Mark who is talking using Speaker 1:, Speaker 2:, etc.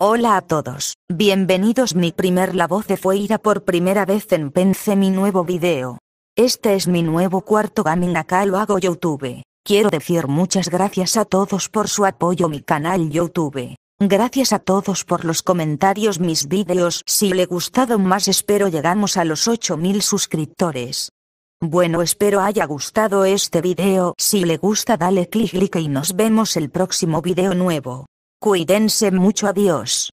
Speaker 1: Hola a todos, bienvenidos mi primer la voz de Fueira por primera vez en Pense mi nuevo video. Este es mi nuevo cuarto gaming acá lo hago Youtube. Quiero decir muchas gracias a todos por su apoyo mi canal Youtube. Gracias a todos por los comentarios mis videos si le gustado más espero llegamos a los 8000 suscriptores. Bueno espero haya gustado este video, si le gusta dale click click y nos vemos el próximo video nuevo. Cuídense mucho adiós.